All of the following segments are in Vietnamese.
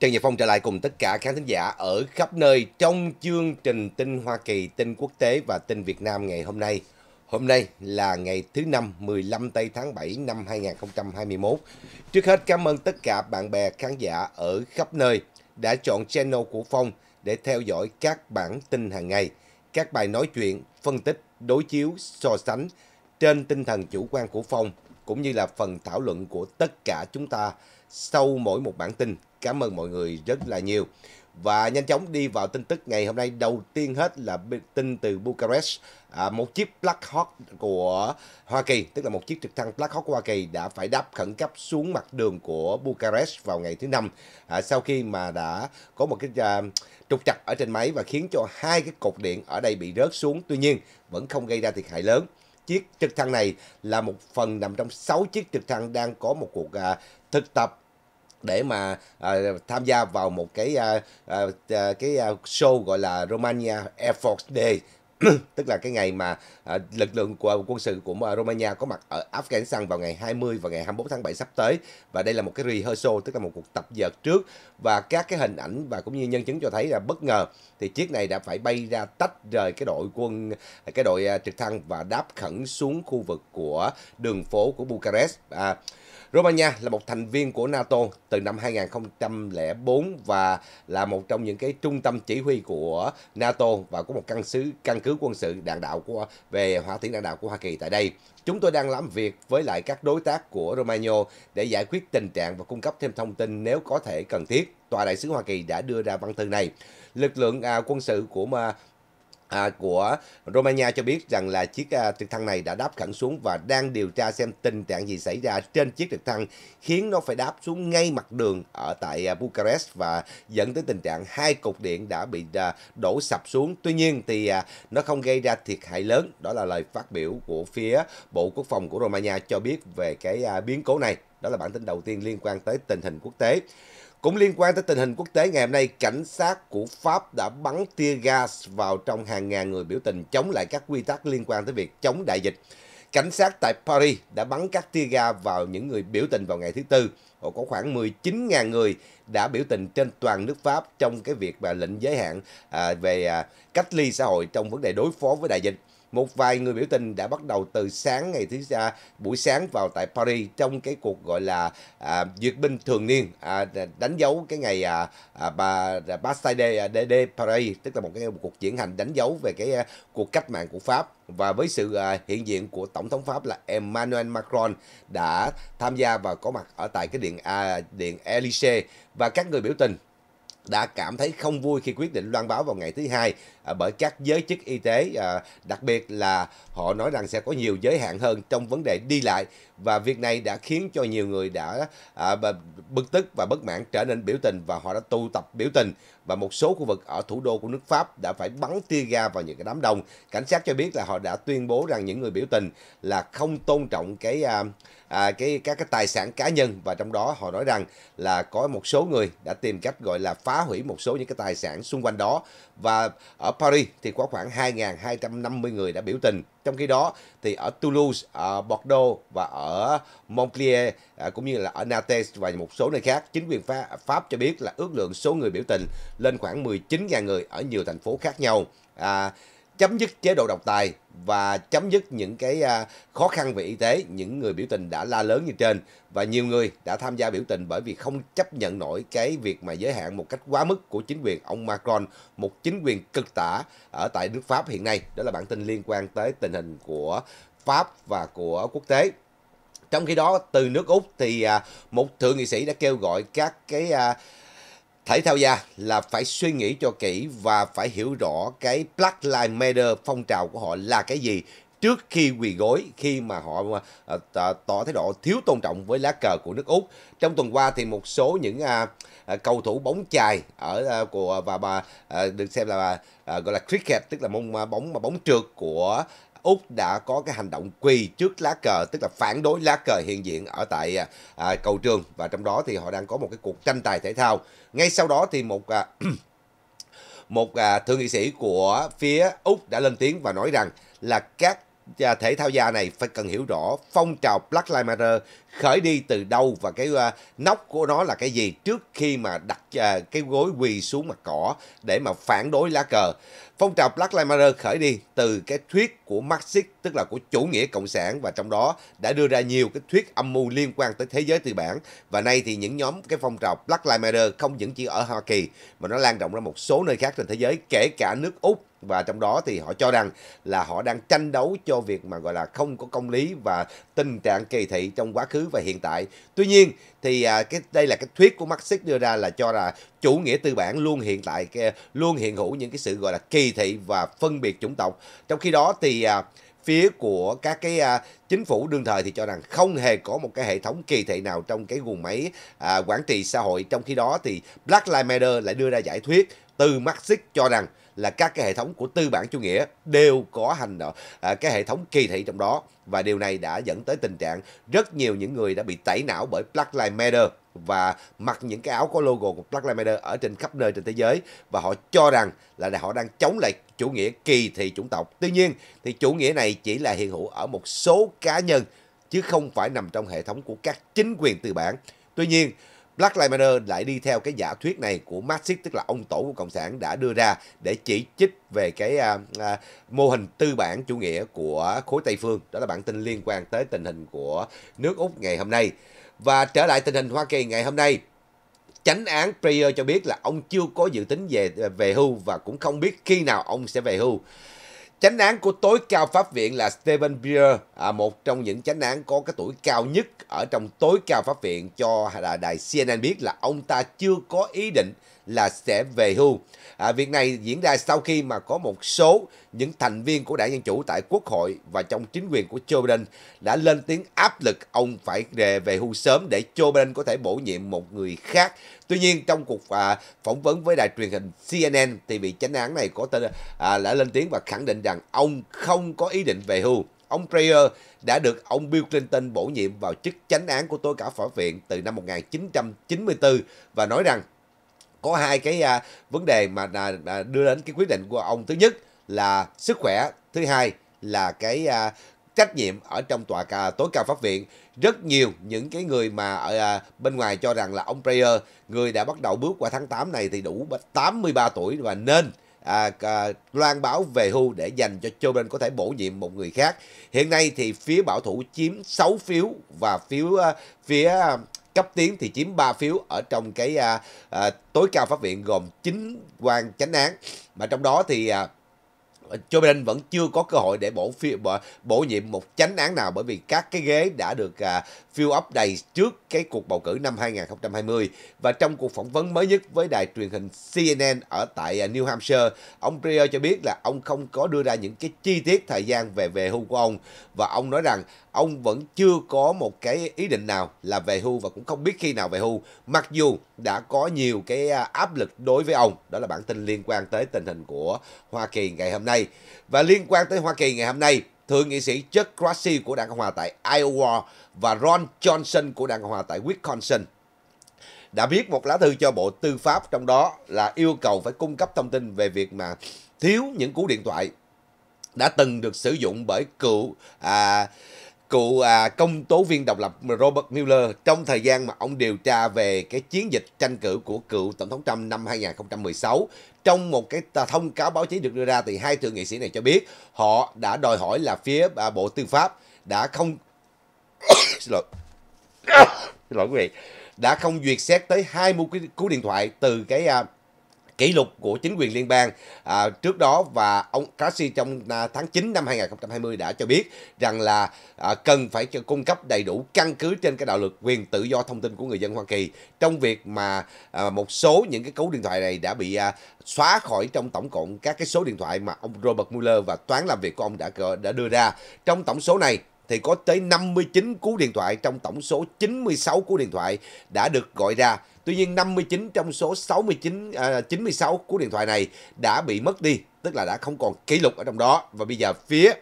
Trần Nhật Phong trở lại cùng tất cả khán thính giả ở khắp nơi trong chương trình tin Hoa Kỳ, tin quốc tế và tin Việt Nam ngày hôm nay. Hôm nay là ngày thứ năm 15 tây tháng 7 năm 2021. Trước hết cảm ơn tất cả bạn bè khán giả ở khắp nơi đã chọn channel của Phong để theo dõi các bản tin hàng ngày, các bài nói chuyện, phân tích, đối chiếu, so sánh trên tinh thần chủ quan của Phong cũng như là phần thảo luận của tất cả chúng ta sau mỗi một bản tin cảm ơn mọi người rất là nhiều. Và nhanh chóng đi vào tin tức ngày hôm nay. Đầu tiên hết là tin từ Bucharest. À, một chiếc Black Hawk của Hoa Kỳ, tức là một chiếc trực thăng Black Hawk của Hoa Kỳ đã phải đáp khẩn cấp xuống mặt đường của Bucharest vào ngày thứ năm à, sau khi mà đã có một cái à, trục trặc ở trên máy và khiến cho hai cái cột điện ở đây bị rớt xuống. Tuy nhiên vẫn không gây ra thiệt hại lớn chiếc trực thăng này là một phần nằm trong 6 chiếc trực thăng đang có một cuộc à, thực tập để mà à, tham gia vào một cái à, à, à cái à, show gọi là Romania Air Force Day tức là cái ngày mà à, lực lượng của quân sự của à, Romania có mặt ở Afghanistan vào ngày 20 và ngày 21 tháng 7 sắp tới và đây là một cái rehearsal tức là một cuộc tập dượt trước và các cái hình ảnh và cũng như nhân chứng cho thấy là bất ngờ thì chiếc này đã phải bay ra tách rời cái đội quân cái đội à, trực thăng và đáp khẩn xuống khu vực của đường phố của Bucharest à, Romania là một thành viên của NATO từ năm 2004 và là một trong những cái trung tâm chỉ huy của NATO và có một căn cứ căn cứ quân sự đạn đạo của về hỏa tiễn đạn đạo của Hoa Kỳ tại đây. Chúng tôi đang làm việc với lại các đối tác của Romania để giải quyết tình trạng và cung cấp thêm thông tin nếu có thể cần thiết. Tòa đại sứ Hoa Kỳ đã đưa ra văn thư này. Lực lượng à, quân sự của mà À, của Romania cho biết rằng là chiếc à, trực thăng này đã đáp thẳng xuống và đang điều tra xem tình trạng gì xảy ra trên chiếc trực thăng khiến nó phải đáp xuống ngay mặt đường ở tại à, Bucharest và dẫn tới tình trạng hai cột điện đã bị à, đổ sập xuống. Tuy nhiên thì à, nó không gây ra thiệt hại lớn. Đó là lời phát biểu của phía Bộ Quốc phòng của Romania cho biết về cái à, biến cố này. Đó là bản tin đầu tiên liên quan tới tình hình quốc tế. Cũng liên quan tới tình hình quốc tế ngày hôm nay, cảnh sát của Pháp đã bắn tia gas vào trong hàng ngàn người biểu tình chống lại các quy tắc liên quan tới việc chống đại dịch. Cảnh sát tại Paris đã bắn các tia gas vào những người biểu tình vào ngày thứ Tư. Họ Có khoảng 19.000 người đã biểu tình trên toàn nước Pháp trong cái việc mà lệnh giới hạn à, về à, cách ly xã hội trong vấn đề đối phó với đại dịch một vài người biểu tình đã bắt đầu từ sáng ngày thứ uh, buổi sáng vào tại Paris trong cái cuộc gọi là à, duyệt binh thường niên à, đánh dấu cái ngày à, à, bà Bastide de, de Paris tức là một cái một cuộc diễn hành đánh dấu về cái uh, cuộc cách mạng của Pháp và với sự uh, hiện diện của tổng thống Pháp là Emmanuel Macron đã tham gia và có mặt ở tại cái điện à, điện Elysee và các người biểu tình đã cảm thấy không vui khi quyết định loan báo vào ngày thứ hai À, bởi các giới chức y tế à, đặc biệt là họ nói rằng sẽ có nhiều giới hạn hơn trong vấn đề đi lại và việc này đã khiến cho nhiều người đã à, bực tức và bất mãn trở nên biểu tình và họ đã tụ tập biểu tình và một số khu vực ở thủ đô của nước Pháp đã phải bắn tia ga vào những cái đám đông. Cảnh sát cho biết là họ đã tuyên bố rằng những người biểu tình là không tôn trọng cái à, à, cái các cái tài sản cá nhân và trong đó họ nói rằng là có một số người đã tìm cách gọi là phá hủy một số những cái tài sản xung quanh đó và ở Paris thì có khoảng 2.250 người đã biểu tình. Trong khi đó thì ở Toulouse, ở Bordeaux và ở Montpellier à, cũng như là ở Nantes và một số nơi khác, chính quyền Pháp cho biết là ước lượng số người biểu tình lên khoảng 19.000 người ở nhiều thành phố khác nhau. À, chấm dứt chế độ độc tài và chấm dứt những cái à, khó khăn về y tế những người biểu tình đã la lớn như trên và nhiều người đã tham gia biểu tình bởi vì không chấp nhận nổi cái việc mà giới hạn một cách quá mức của chính quyền ông Macron một chính quyền cực tả ở tại nước Pháp hiện nay đó là bản tin liên quan tới tình hình của Pháp và của quốc tế trong khi đó từ nước Úc thì à, một thượng nghị sĩ đã kêu gọi các cái à, Thể thao gia là phải suy nghĩ cho kỹ và phải hiểu rõ cái Black Lives Matter phong trào của họ là cái gì trước khi quỳ gối khi mà họ ờ, tỏ thái độ thiếu tôn trọng với lá cờ của nước Úc. Trong tuần qua thì một số những à, à, cầu thủ bóng chày ở à, của và bà được xem là gọi là cricket tức là môn bóng mà bóng trượt của Úc đã có cái hành động quỳ trước lá cờ, tức là phản đối lá cờ hiện diện ở tại à, à, cầu trường và trong đó thì họ đang có một cái cuộc tranh tài thể thao. Ngay sau đó thì một à, một à, thượng nghị sĩ của phía Úc đã lên tiếng và nói rằng là các và thể thao gia này phải cần hiểu rõ phong trào Black Lives Matter khởi đi từ đâu và cái uh, nóc của nó là cái gì trước khi mà đặt uh, cái gối quỳ xuống mặt cỏ để mà phản đối lá cờ. Phong trào Black Lives Matter khởi đi từ cái thuyết của Marxist tức là của chủ nghĩa cộng sản và trong đó đã đưa ra nhiều cái thuyết âm mưu liên quan tới thế giới tư bản và nay thì những nhóm cái phong trào Black Lives Matter không những chỉ ở Hoa Kỳ mà nó lan rộng ra một số nơi khác trên thế giới kể cả nước Úc và trong đó thì họ cho rằng là họ đang tranh đấu cho việc mà gọi là không có công lý và tình trạng kỳ thị trong quá khứ và hiện tại. Tuy nhiên thì à, cái đây là cái thuyết của Marxist đưa ra là cho là chủ nghĩa tư bản luôn hiện tại luôn hiện hữu những cái sự gọi là kỳ thị và phân biệt chủng tộc. Trong khi đó thì à, phía của các cái à, chính phủ đương thời thì cho rằng không hề có một cái hệ thống kỳ thị nào trong cái guồng máy quản trị xã hội. Trong khi đó thì Black Lives Matter lại đưa ra giải thuyết từ Marxist cho rằng là các cái hệ thống của tư bản chủ nghĩa đều có hành động à, cái hệ thống kỳ thị trong đó và điều này đã dẫn tới tình trạng rất nhiều những người đã bị tẩy não bởi Black Lives Matter và mặc những cái áo có logo của Black Lives Matter ở trên khắp nơi trên thế giới và họ cho rằng là họ đang chống lại chủ nghĩa kỳ thị chủng tộc. Tuy nhiên thì chủ nghĩa này chỉ là hiện hữu ở một số cá nhân chứ không phải nằm trong hệ thống của các chính quyền tư bản. Tuy nhiên Black Lives Matter lại đi theo cái giả thuyết này của Marxist tức là ông tổ của cộng sản đã đưa ra để chỉ trích về cái à, à, mô hình tư bản chủ nghĩa của khối Tây phương. Đó là bản tin liên quan tới tình hình của nước Úc ngày hôm nay. Và trở lại tình hình Hoa Kỳ ngày hôm nay, chánh án Breyer cho biết là ông chưa có dự tính về về hưu và cũng không biết khi nào ông sẽ về hưu. Chánh án của tối cao pháp viện là Stephen Breyer, à, một trong những chánh án có cái tuổi cao nhất ở trong tối cao pháp viện cho đài CNN biết là ông ta chưa có ý định là sẽ về hưu. À, việc này diễn ra sau khi mà có một số những thành viên của đảng Dân Chủ tại Quốc hội và trong chính quyền của Joe Biden đã lên tiếng áp lực ông phải về, hưu sớm để Joe Biden có thể bổ nhiệm một người khác. Tuy nhiên trong cuộc à, phỏng vấn với đài truyền hình CNN thì vị chánh án này có tên à, đã lên tiếng và khẳng định rằng ông không có ý định về hưu ông Dreyer đã được ông Bill Clinton bổ nhiệm vào chức chánh án của tối cao pháp viện từ năm 1994 và nói rằng có hai cái à, vấn đề mà à, đưa đến cái quyết định của ông thứ nhất là sức khỏe thứ hai là cái à, trách nhiệm ở trong tòa cả, tối cao pháp viện rất nhiều những cái người mà ở à, bên ngoài cho rằng là ông Breyer người đã bắt đầu bước qua tháng 8 này thì đủ 83 tuổi và nên à, à, loan báo về hưu để dành cho Joe Biden có thể bổ nhiệm một người khác. Hiện nay thì phía bảo thủ chiếm 6 phiếu và phiếu à, phía à, cấp tiến thì chiếm 3 phiếu ở trong cái à, à, tối cao pháp viện gồm 9 quan chánh án mà trong đó thì à, Joe Biden vẫn chưa có cơ hội để bổ phiếu bổ, bổ nhiệm một chánh án nào bởi vì các cái ghế đã được à, fill ấp đầy trước cái cuộc bầu cử năm 2020 và trong cuộc phỏng vấn mới nhất với đài truyền hình CNN ở tại à, New Hampshire, ông Breyer cho biết là ông không có đưa ra những cái chi tiết thời gian về về hưu của ông và ông nói rằng ông vẫn chưa có một cái ý định nào là về hưu và cũng không biết khi nào về hưu mặc dù đã có nhiều cái à, áp lực đối với ông đó là bản tin liên quan tới tình hình của Hoa Kỳ ngày hôm nay và liên quan tới Hoa Kỳ ngày hôm nay thượng nghị sĩ Chuck Grassley của Đảng Cộng Hòa tại Iowa và Ron Johnson của Đảng Cộng Hòa tại Wisconsin đã viết một lá thư cho Bộ Tư pháp trong đó là yêu cầu phải cung cấp thông tin về việc mà thiếu những cú điện thoại đã từng được sử dụng bởi cựu à, cựu à, công tố viên độc lập Robert Mueller trong thời gian mà ông điều tra về cái chiến dịch tranh cử của cựu tổng thống Trump năm 2016. Trong một cái thông cáo báo chí được đưa ra thì hai thượng nghị sĩ này cho biết họ đã đòi hỏi là phía à, Bộ Tư pháp đã không xin lỗi xin lỗi quý vị đã không duyệt xét tới 20 cú điện thoại từ cái à, kỷ lục của chính quyền liên bang à, trước đó và ông Cassi trong à, tháng 9 năm 2020 đã cho biết rằng là à, cần phải cung cấp đầy đủ căn cứ trên cái đạo luật quyền tự do thông tin của người dân Hoa Kỳ trong việc mà à, một số những cái cấu điện thoại này đã bị à, xóa khỏi trong tổng cộng các cái số điện thoại mà ông Robert Mueller và toán làm việc của ông đã đã đưa ra trong tổng số này thì có tới 59 cú điện thoại trong tổng số 96 cú điện thoại đã được gọi ra. Tuy nhiên 59 trong số 69 à, 96 cú điện thoại này đã bị mất đi, tức là đã không còn kỷ lục ở trong đó và bây giờ phía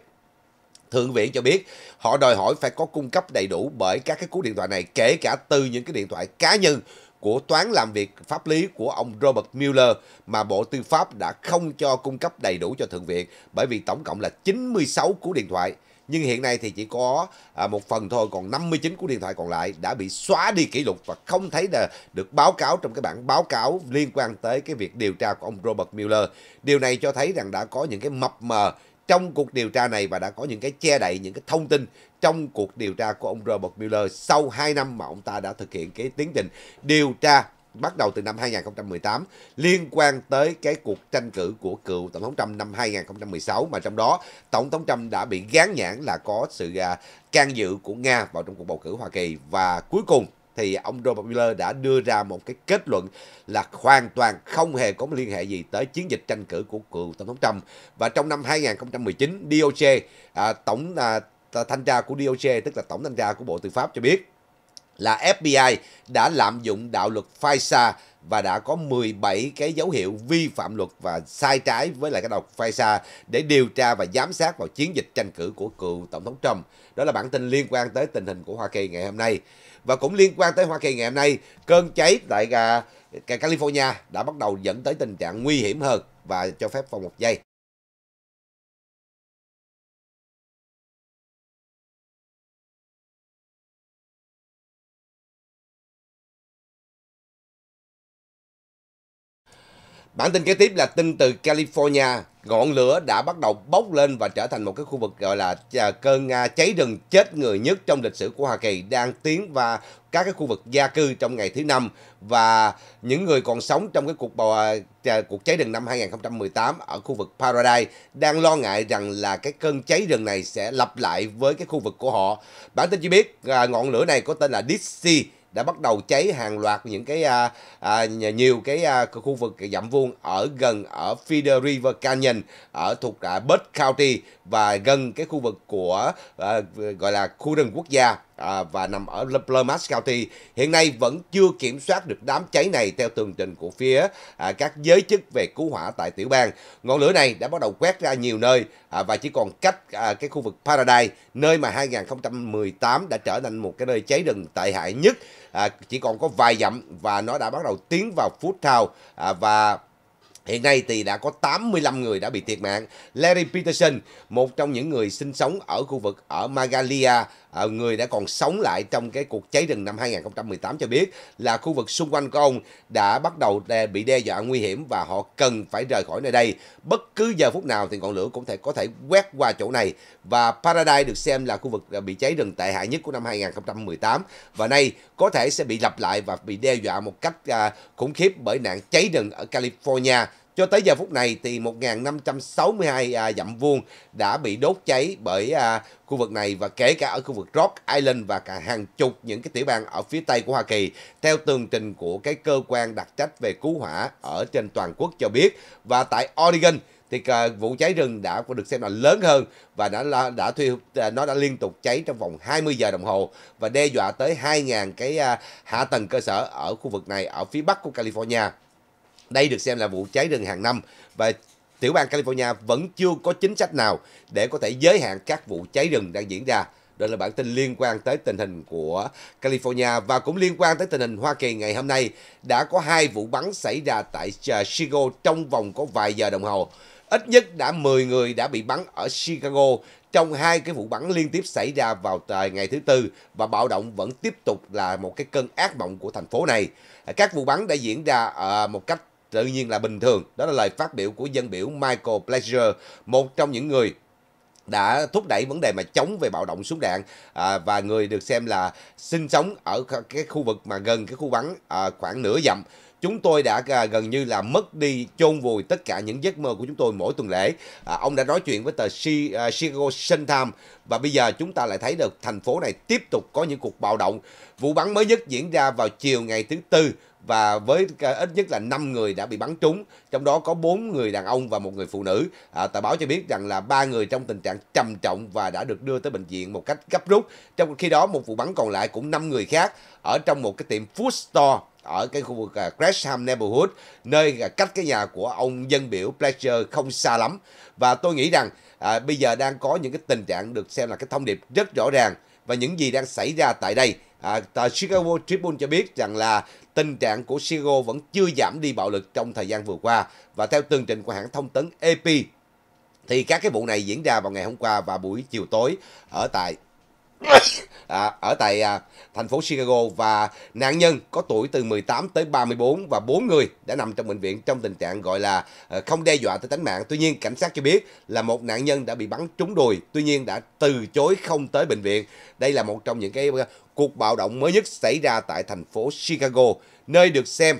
Thượng viện cho biết họ đòi hỏi phải có cung cấp đầy đủ bởi các cái cú điện thoại này kể cả từ những cái điện thoại cá nhân của toán làm việc pháp lý của ông Robert Mueller mà Bộ Tư pháp đã không cho cung cấp đầy đủ cho Thượng viện bởi vì tổng cộng là 96 cú điện thoại nhưng hiện nay thì chỉ có à, một phần thôi còn 59 của điện thoại còn lại đã bị xóa đi kỷ lục và không thấy là được báo cáo trong cái bản báo cáo liên quan tới cái việc điều tra của ông Robert Mueller điều này cho thấy rằng đã có những cái mập mờ trong cuộc điều tra này và đã có những cái che đậy những cái thông tin trong cuộc điều tra của ông Robert Mueller sau 2 năm mà ông ta đã thực hiện cái tiến trình điều tra bắt đầu từ năm 2018 liên quan tới cái cuộc tranh cử của cựu Tổng thống Trump năm 2016 mà trong đó Tổng thống Trump đã bị gán nhãn là có sự à, can dự của Nga vào trong cuộc bầu cử Hoa Kỳ và cuối cùng thì ông Robert Mueller đã đưa ra một cái kết luận là hoàn toàn không hề có liên hệ gì tới chiến dịch tranh cử của cựu tổng thống Trump và trong năm 2019 DOJ à, tổng à, thanh tra của DOJ tức là tổng thanh tra của Bộ Tư pháp cho biết là FBI đã lạm dụng đạo luật FISA và đã có 17 cái dấu hiệu vi phạm luật và sai trái với lại cái độc FISA để điều tra và giám sát vào chiến dịch tranh cử của cựu Tổng thống Trump. Đó là bản tin liên quan tới tình hình của Hoa Kỳ ngày hôm nay. Và cũng liên quan tới Hoa Kỳ ngày hôm nay, cơn cháy tại California đã bắt đầu dẫn tới tình trạng nguy hiểm hơn và cho phép phòng một giây. Bản tin kế tiếp là tin từ California. Ngọn lửa đã bắt đầu bốc lên và trở thành một cái khu vực gọi là à, cơn cháy rừng chết người nhất trong lịch sử của Hoa Kỳ đang tiến và các cái khu vực gia cư trong ngày thứ năm và những người còn sống trong cái cuộc bò, à, cuộc cháy rừng năm 2018 ở khu vực Paradise đang lo ngại rằng là cái cơn cháy rừng này sẽ lặp lại với cái khu vực của họ. Bản tin chỉ biết à, ngọn lửa này có tên là Dixie đã bắt đầu cháy hàng loạt những cái à, à, nhiều cái à, khu vực dặm vuông ở gần ở Feeder River Canyon ở thuộc à, Burt County và gần cái khu vực của à, gọi là khu rừng quốc gia à, và nằm ở Plumas County. Hiện nay vẫn chưa kiểm soát được đám cháy này theo tường trình của phía à, các giới chức về cứu hỏa tại tiểu bang. Ngọn lửa này đã bắt đầu quét ra nhiều nơi à, và chỉ còn cách à, cái khu vực Paradise, nơi mà 2018 đã trở thành một cái nơi cháy rừng tệ hại nhất, à, chỉ còn có vài dặm và nó đã bắt đầu tiến vào Food Town à, và Hiện nay thì đã có 85 người đã bị thiệt mạng. Larry Peterson, một trong những người sinh sống ở khu vực ở Magalia Ờ, người đã còn sống lại trong cái cuộc cháy rừng năm 2018 cho biết là khu vực xung quanh của ông đã bắt đầu đe, bị đe dọa nguy hiểm và họ cần phải rời khỏi nơi đây. Bất cứ giờ phút nào thì ngọn lửa cũng thể có thể quét qua chỗ này và Paradise được xem là khu vực ờ, bị cháy rừng tệ hại nhất của năm 2018 và nay có thể sẽ bị lặp lại và bị đe dọa một cách à, khủng khiếp bởi nạn cháy rừng ở California cho tới giờ phút này thì 1.562 à, dặm vuông đã bị đốt cháy bởi à, khu vực này và kể cả ở khu vực Rock Island và cả hàng chục những cái tiểu bang ở phía Tây của Hoa Kỳ theo tường trình của cái cơ quan đặc trách về cứu hỏa ở trên toàn quốc cho biết và tại Oregon thì vụ cháy rừng đã được xem là lớn hơn và đã đã, đã thuy, à, nó đã liên tục cháy trong vòng 20 giờ đồng hồ và đe dọa tới 2.000 cái hạ tầng cơ sở ở khu vực này ở phía bắc của California. Đây được xem là vụ cháy rừng hàng năm và tiểu bang California vẫn chưa có chính sách nào để có thể giới hạn các vụ cháy rừng đang diễn ra. Đây là bản tin liên quan tới tình hình của California và cũng liên quan tới tình hình Hoa Kỳ ngày hôm nay. Đã có hai vụ bắn xảy ra tại à, Chicago trong vòng có vài giờ đồng hồ. Ít nhất đã 10 người đã bị bắn ở Chicago trong hai cái vụ bắn liên tiếp xảy ra vào ngày thứ Tư và bạo động vẫn tiếp tục là một cái cơn ác mộng của thành phố này. Các vụ bắn đã diễn ra một cách tự nhiên là bình thường. Đó là lời phát biểu của dân biểu Michael Pleasure, một trong những người đã thúc đẩy vấn đề mà chống về bạo động súng đạn à, và người được xem là sinh sống ở cái khu vực mà gần cái khu bắn à, khoảng nửa dặm chúng tôi đã à, gần như là mất đi chôn vùi tất cả những giấc mơ của chúng tôi mỗi tuần lễ à, ông đã nói chuyện với tờ à, Chicago Sun Times và bây giờ chúng ta lại thấy được thành phố này tiếp tục có những cuộc bạo động vụ bắn mới nhất diễn ra vào chiều ngày thứ tư và với ít nhất là 5 người đã bị bắn trúng, trong đó có 4 người đàn ông và một người phụ nữ. À, tờ báo cho biết rằng là ba người trong tình trạng trầm trọng và đã được đưa tới bệnh viện một cách gấp rút. Trong khi đó một vụ bắn còn lại cũng 5 người khác ở trong một cái tiệm food store ở cái khu vực à, Gresham Neighborhood, nơi cách cái nhà của ông dân biểu Pleasure không xa lắm. Và tôi nghĩ rằng à, bây giờ đang có những cái tình trạng được xem là cái thông điệp rất rõ ràng và những gì đang xảy ra tại đây. À, tờ Chicago Tribune cho biết rằng là tình trạng của Siro vẫn chưa giảm đi bạo lực trong thời gian vừa qua và theo tường trình của hãng thông tấn AP thì các cái vụ này diễn ra vào ngày hôm qua và buổi chiều tối ở tại à, ở tại à, thành phố Chicago và nạn nhân có tuổi từ 18 tới 34 và 4 người đã nằm trong bệnh viện trong tình trạng gọi là à, không đe dọa tới tính mạng. Tuy nhiên, cảnh sát cho biết là một nạn nhân đã bị bắn trúng đùi, tuy nhiên đã từ chối không tới bệnh viện. Đây là một trong những cái cuộc bạo động mới nhất xảy ra tại thành phố Chicago, nơi được xem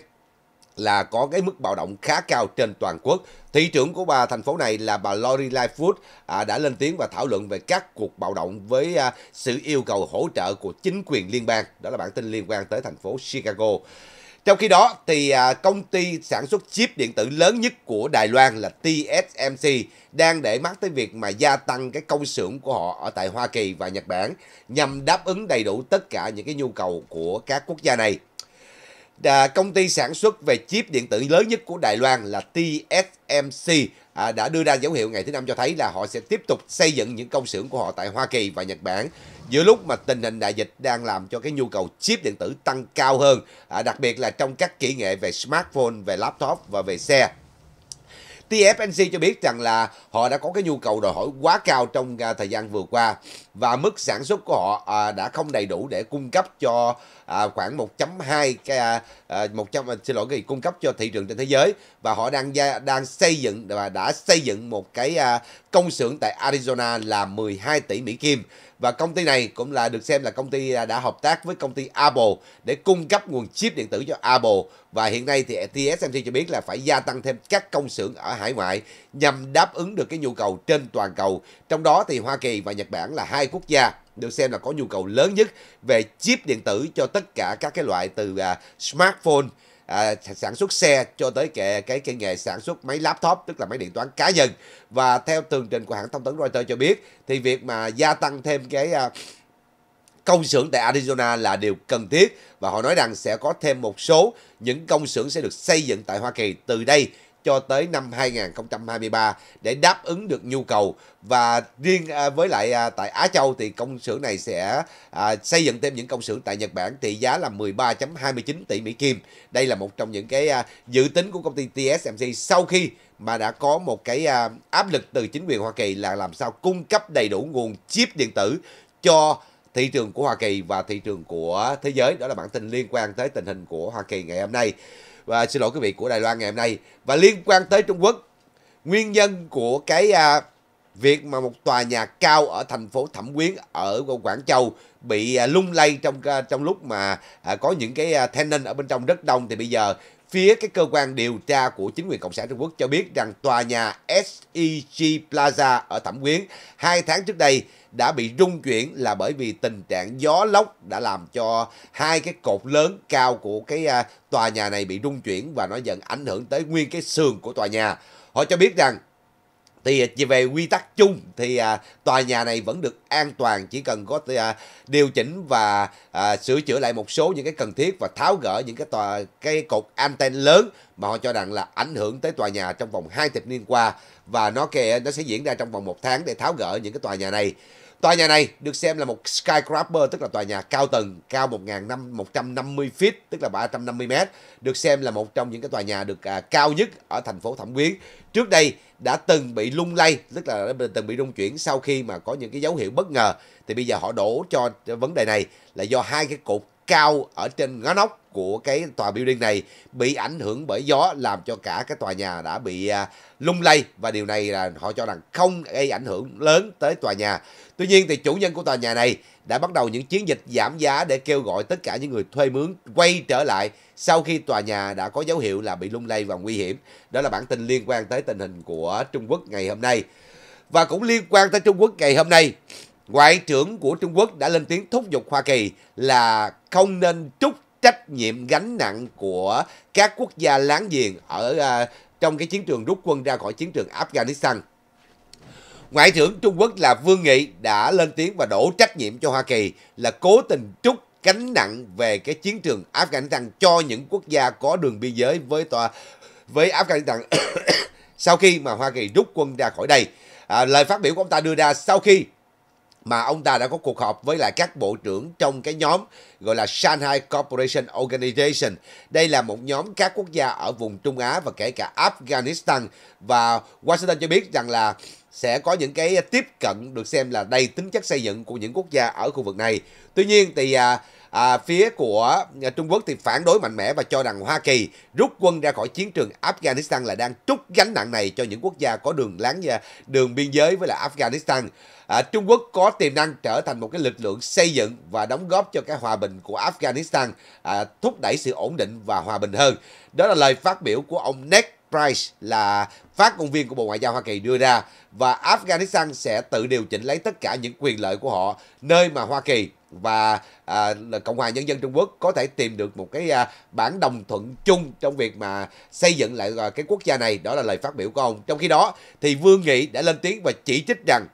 là có cái mức bạo động khá cao trên toàn quốc. Thị trưởng của bà thành phố này là bà Lori Lightfoot à, đã lên tiếng và thảo luận về các cuộc bạo động với à, sự yêu cầu hỗ trợ của chính quyền liên bang. Đó là bản tin liên quan tới thành phố Chicago. Trong khi đó, thì à, công ty sản xuất chip điện tử lớn nhất của Đài Loan là TSMC đang để mắt tới việc mà gia tăng cái công xưởng của họ ở tại Hoa Kỳ và Nhật Bản nhằm đáp ứng đầy đủ tất cả những cái nhu cầu của các quốc gia này. công ty sản xuất về chip điện tử lớn nhất của Đài Loan là TSMC à, đã đưa ra dấu hiệu ngày thứ năm cho thấy là họ sẽ tiếp tục xây dựng những công xưởng của họ tại Hoa Kỳ và Nhật Bản giữa lúc mà tình hình đại dịch đang làm cho cái nhu cầu chip điện tử tăng cao hơn, à, đặc biệt là trong các kỹ nghệ về smartphone, về laptop và về xe. TFNC cho biết rằng là họ đã có cái nhu cầu đòi hỏi quá cao trong à, thời gian vừa qua và mức sản xuất của họ à, đã không đầy đủ để cung cấp cho à, khoảng 1.2 cái à, 100 xin lỗi cái gì, cung cấp cho thị trường trên thế giới và họ đang đang xây dựng và đã xây dựng một cái công xưởng tại Arizona là 12 tỷ Mỹ kim và công ty này cũng là được xem là công ty đã hợp tác với công ty Apple để cung cấp nguồn chip điện tử cho Apple. Và hiện nay thì TSMC cho biết là phải gia tăng thêm các công xưởng ở hải ngoại nhằm đáp ứng được cái nhu cầu trên toàn cầu. Trong đó thì Hoa Kỳ và Nhật Bản là hai quốc gia được xem là có nhu cầu lớn nhất về chip điện tử cho tất cả các cái loại từ uh, smartphone à, sản xuất xe cho tới cái, cái cái nghề sản xuất máy laptop tức là máy điện toán cá nhân và theo tường trình của hãng thông tấn Reuters cho biết thì việc mà gia tăng thêm cái à, công xưởng tại Arizona là điều cần thiết và họ nói rằng sẽ có thêm một số những công xưởng sẽ được xây dựng tại Hoa Kỳ từ đây cho tới năm 2023 để đáp ứng được nhu cầu và riêng à, với lại à, tại Á Châu thì công xưởng này sẽ à, xây dựng thêm những công xưởng tại Nhật Bản trị giá là 13.29 tỷ Mỹ Kim. Đây là một trong những cái dự tính của công ty TSMC sau khi mà đã có một cái áp lực từ chính quyền Hoa Kỳ là làm sao cung cấp đầy đủ nguồn chip điện tử cho thị trường của Hoa Kỳ và thị trường của thế giới. Đó là bản tin liên quan tới tình hình của Hoa Kỳ ngày hôm nay và xin lỗi quý vị của Đài Loan ngày hôm nay và liên quan tới Trung Quốc nguyên nhân của cái à, việc mà một tòa nhà cao ở thành phố Thẩm Quyến ở Quảng Châu bị à, lung lay trong à, trong lúc mà à, có những cái tenant ở bên trong rất đông thì bây giờ Phía cái cơ quan điều tra của chính quyền Cộng sản Trung Quốc cho biết rằng tòa nhà SEG Plaza ở Thẩm Quyến hai tháng trước đây đã bị rung chuyển là bởi vì tình trạng gió lốc đã làm cho hai cái cột lớn cao của cái à, tòa nhà này bị rung chuyển và nó dần ảnh hưởng tới nguyên cái sườn của tòa nhà. Họ cho biết rằng thì à, về quy tắc chung thì à, tòa nhà này vẫn được an toàn chỉ cần có à, điều chỉnh và à, sửa chữa lại một số những cái cần thiết và tháo gỡ những cái tòa cái cột anten lớn mà họ cho rằng là ảnh hưởng tới tòa nhà trong vòng hai thập niên qua và nó kề nó sẽ diễn ra trong vòng một tháng để tháo gỡ những cái tòa nhà này Tòa nhà này được xem là một skyscraper tức là tòa nhà cao tầng cao 1.150 feet tức là 350 m được xem là một trong những cái tòa nhà được à, cao nhất ở thành phố Thẩm Quyến. Trước đây đã từng bị lung lay tức là đã từng bị rung chuyển sau khi mà có những cái dấu hiệu bất ngờ thì bây giờ họ đổ cho vấn đề này là do hai cái cục cao ở trên ngó nóc của cái tòa building này bị ảnh hưởng bởi gió làm cho cả cái tòa nhà đã bị à, lung lay và điều này là họ cho rằng không gây ảnh hưởng lớn tới tòa nhà. Tuy nhiên thì chủ nhân của tòa nhà này đã bắt đầu những chiến dịch giảm giá để kêu gọi tất cả những người thuê mướn quay trở lại sau khi tòa nhà đã có dấu hiệu là bị lung lay và nguy hiểm. Đó là bản tin liên quan tới tình hình của Trung Quốc ngày hôm nay. Và cũng liên quan tới Trung Quốc ngày hôm nay, Ngoại trưởng của Trung Quốc đã lên tiếng thúc giục Hoa Kỳ là không nên trút trách nhiệm gánh nặng của các quốc gia láng giềng ở à, trong cái chiến trường rút quân ra khỏi chiến trường Afghanistan. Ngoại trưởng Trung Quốc là Vương Nghị đã lên tiếng và đổ trách nhiệm cho Hoa Kỳ là cố tình trút gánh nặng về cái chiến trường Afghanistan cho những quốc gia có đường biên giới với tòa với Afghanistan sau khi mà Hoa Kỳ rút quân ra khỏi đây. À, lời phát biểu của ông ta đưa ra sau khi mà ông ta đã có cuộc họp với lại các bộ trưởng trong cái nhóm gọi là Shanghai Corporation Organization. Đây là một nhóm các quốc gia ở vùng Trung Á và kể cả Afghanistan và Washington cho biết rằng là sẽ có những cái tiếp cận được xem là đầy tính chất xây dựng của những quốc gia ở khu vực này. Tuy nhiên thì à, à, phía của à, Trung Quốc thì phản đối mạnh mẽ và cho rằng Hoa Kỳ rút quân ra khỏi chiến trường Afghanistan là đang trút gánh nặng này cho những quốc gia có đường láng à, đường biên giới với là Afghanistan. À, Trung Quốc có tiềm năng trở thành một cái lực lượng xây dựng và đóng góp cho cái hòa bình của Afghanistan, à, thúc đẩy sự ổn định và hòa bình hơn. Đó là lời phát biểu của ông Ned Price là phát ngôn viên của Bộ Ngoại giao Hoa Kỳ đưa ra và Afghanistan sẽ tự điều chỉnh lấy tất cả những quyền lợi của họ nơi mà Hoa Kỳ và à, Cộng hòa Nhân dân Trung Quốc có thể tìm được một cái à, bản đồng thuận chung trong việc mà xây dựng lại à, cái quốc gia này đó là lời phát biểu của ông trong khi đó thì Vương Nghị đã lên tiếng và chỉ trích rằng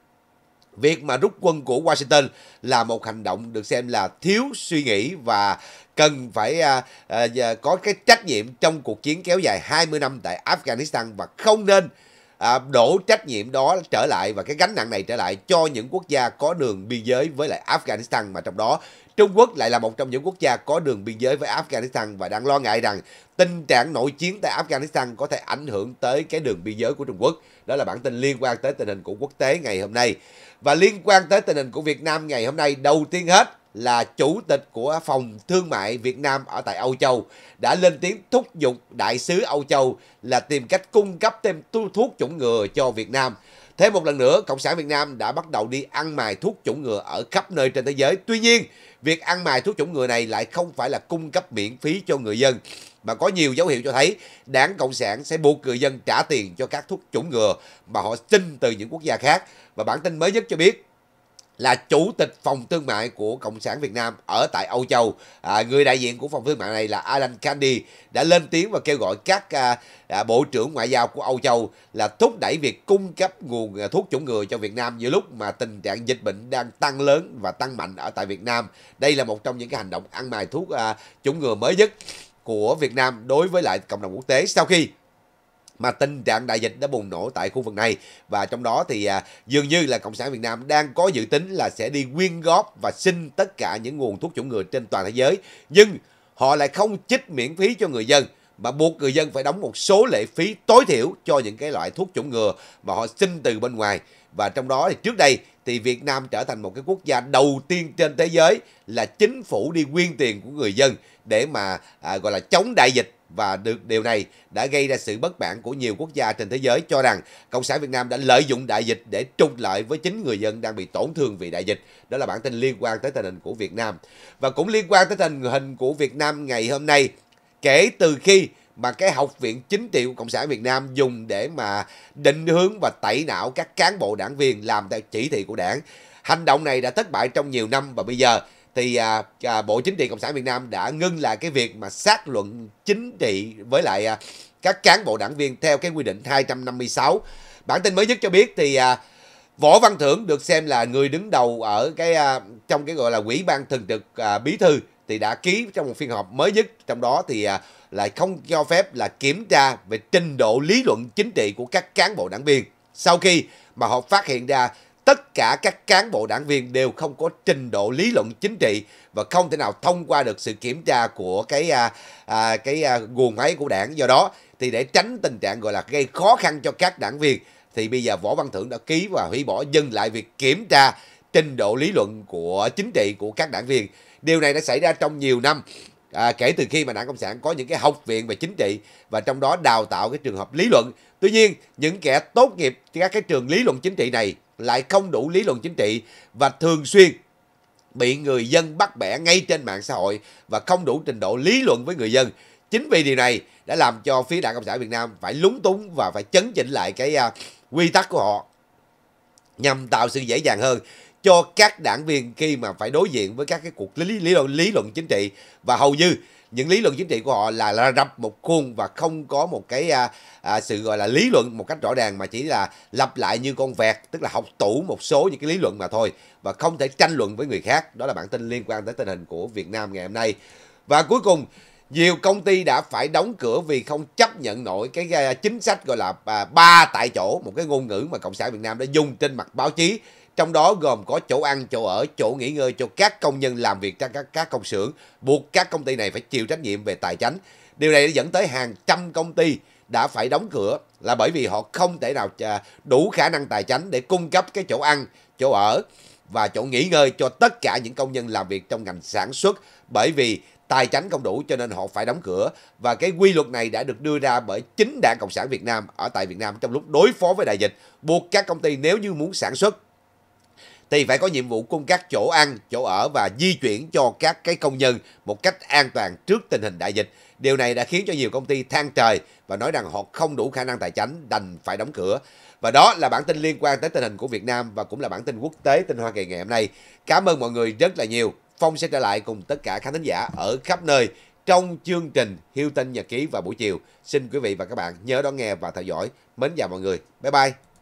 việc mà rút quân của Washington là một hành động được xem là thiếu suy nghĩ và cần phải à, à, có cái trách nhiệm trong cuộc chiến kéo dài 20 năm tại Afghanistan và không nên à, đổ trách nhiệm đó trở lại và cái gánh nặng này trở lại cho những quốc gia có đường biên giới với lại Afghanistan mà trong đó Trung Quốc lại là một trong những quốc gia có đường biên giới với Afghanistan và đang lo ngại rằng tình trạng nội chiến tại Afghanistan có thể ảnh hưởng tới cái đường biên giới của Trung Quốc. Đó là bản tin liên quan tới tình hình của quốc tế ngày hôm nay. Và liên quan tới tình hình của Việt Nam ngày hôm nay, đầu tiên hết là chủ tịch của phòng thương mại Việt Nam ở tại Âu Châu đã lên tiếng thúc giục đại sứ Âu Châu là tìm cách cung cấp thêm thuốc chủng ngừa cho Việt Nam. Thêm một lần nữa, Cộng sản Việt Nam đã bắt đầu đi ăn mài thuốc chủng ngừa ở khắp nơi trên thế giới. Tuy nhiên, việc ăn mài thuốc chủng ngừa này lại không phải là cung cấp miễn phí cho người dân, mà có nhiều dấu hiệu cho thấy đảng Cộng sản sẽ buộc người dân trả tiền cho các thuốc chủng ngừa mà họ xin từ những quốc gia khác. Và bản tin mới nhất cho biết, là chủ tịch phòng thương mại của Cộng sản Việt Nam ở tại Âu Châu. À, người đại diện của phòng thương mại này là Alan Candy đã lên tiếng và kêu gọi các à, à, bộ trưởng ngoại giao của Âu Châu là thúc đẩy việc cung cấp nguồn à, thuốc chủng ngừa cho Việt Nam giữa lúc mà tình trạng dịch bệnh đang tăng lớn và tăng mạnh ở tại Việt Nam. Đây là một trong những cái hành động ăn mài thuốc à, chủng ngừa mới nhất của Việt Nam đối với lại cộng đồng quốc tế sau khi mà tình trạng đại dịch đã bùng nổ tại khu vực này và trong đó thì à, dường như là Cộng sản Việt Nam đang có dự tính là sẽ đi quyên góp và xin tất cả những nguồn thuốc chủng ngừa trên toàn thế giới nhưng họ lại không chích miễn phí cho người dân mà buộc người dân phải đóng một số lệ phí tối thiểu cho những cái loại thuốc chủng ngừa mà họ xin từ bên ngoài và trong đó thì trước đây thì Việt Nam trở thành một cái quốc gia đầu tiên trên thế giới là chính phủ đi quyên tiền của người dân để mà à, gọi là chống đại dịch và được điều này đã gây ra sự bất mãn của nhiều quốc gia trên thế giới cho rằng Cộng sản Việt Nam đã lợi dụng đại dịch để trục lợi với chính người dân đang bị tổn thương vì đại dịch. Đó là bản tin liên quan tới tình hình của Việt Nam. Và cũng liên quan tới tình hình của Việt Nam ngày hôm nay, kể từ khi mà cái học viện chính trị của cộng sản việt nam dùng để mà định hướng và tẩy não các cán bộ đảng viên làm theo chỉ thị của đảng hành động này đã thất bại trong nhiều năm và bây giờ thì à, à, Bộ Chính trị Cộng sản Việt Nam đã ngưng lại cái việc mà xác luận chính trị với lại à, các cán bộ đảng viên theo cái quy định 256. Bản tin mới nhất cho biết thì à, Võ Văn Thưởng được xem là người đứng đầu ở cái à, trong cái gọi là quỹ ban thường trực à, bí thư thì đã ký trong một phiên họp mới nhất trong đó thì à, lại không cho phép là kiểm tra về trình độ lý luận chính trị của các cán bộ đảng viên sau khi mà họ phát hiện ra tất cả các cán bộ đảng viên đều không có trình độ lý luận chính trị và không thể nào thông qua được sự kiểm tra của cái à, à, cái à, guồng máy của đảng do đó thì để tránh tình trạng gọi là gây khó khăn cho các đảng viên thì bây giờ võ văn thưởng đã ký và hủy bỏ dừng lại việc kiểm tra trình độ lý luận của chính trị của các đảng viên điều này đã xảy ra trong nhiều năm à, kể từ khi mà đảng cộng sản có những cái học viện về chính trị và trong đó đào tạo cái trường hợp lý luận tuy nhiên những kẻ tốt nghiệp các cái trường lý luận chính trị này lại không đủ lý luận chính trị và thường xuyên bị người dân bắt bẻ ngay trên mạng xã hội và không đủ trình độ lý luận với người dân. Chính vì điều này đã làm cho phía Đảng Cộng sản Việt Nam phải lúng túng và phải chấn chỉnh lại cái uh, quy tắc của họ nhằm tạo sự dễ dàng hơn cho các đảng viên khi mà phải đối diện với các cái cuộc lý, lý, lý, lý luận chính trị và hầu như những lý luận chính trị của họ là là rập một khuôn và không có một cái à, à, sự gọi là lý luận một cách rõ ràng mà chỉ là lặp lại như con vẹt tức là học tủ một số những cái lý luận mà thôi và không thể tranh luận với người khác đó là bản tin liên quan tới tình hình của Việt Nam ngày hôm nay và cuối cùng nhiều công ty đã phải đóng cửa vì không chấp nhận nổi cái à, chính sách gọi là à, ba tại chỗ một cái ngôn ngữ mà cộng sản Việt Nam đã dùng trên mặt báo chí trong đó gồm có chỗ ăn, chỗ ở, chỗ nghỉ ngơi cho các công nhân làm việc trong các, các công xưởng, buộc các công ty này phải chịu trách nhiệm về tài chính. Điều này đã dẫn tới hàng trăm công ty đã phải đóng cửa là bởi vì họ không thể nào à, đủ khả năng tài chính để cung cấp cái chỗ ăn, chỗ ở và chỗ nghỉ ngơi cho tất cả những công nhân làm việc trong ngành sản xuất bởi vì tài chính không đủ cho nên họ phải đóng cửa và cái quy luật này đã được đưa ra bởi chính Đảng Cộng sản Việt Nam ở tại Việt Nam trong lúc đối phó với đại dịch buộc các công ty nếu như muốn sản xuất thì phải có nhiệm vụ cung cấp chỗ ăn, chỗ ở và di chuyển cho các cái công nhân một cách an toàn trước tình hình đại dịch. Điều này đã khiến cho nhiều công ty than trời và nói rằng họ không đủ khả năng tài chính đành phải đóng cửa. Và đó là bản tin liên quan tới tình hình của Việt Nam và cũng là bản tin quốc tế tin Hoa Kỳ ngày hôm nay. Cảm ơn mọi người rất là nhiều. Phong sẽ trở lại cùng tất cả khán thính giả ở khắp nơi trong chương trình Hiêu Tinh Nhật Ký vào buổi chiều. Xin quý vị và các bạn nhớ đón nghe và theo dõi. Mến chào mọi người. Bye bye.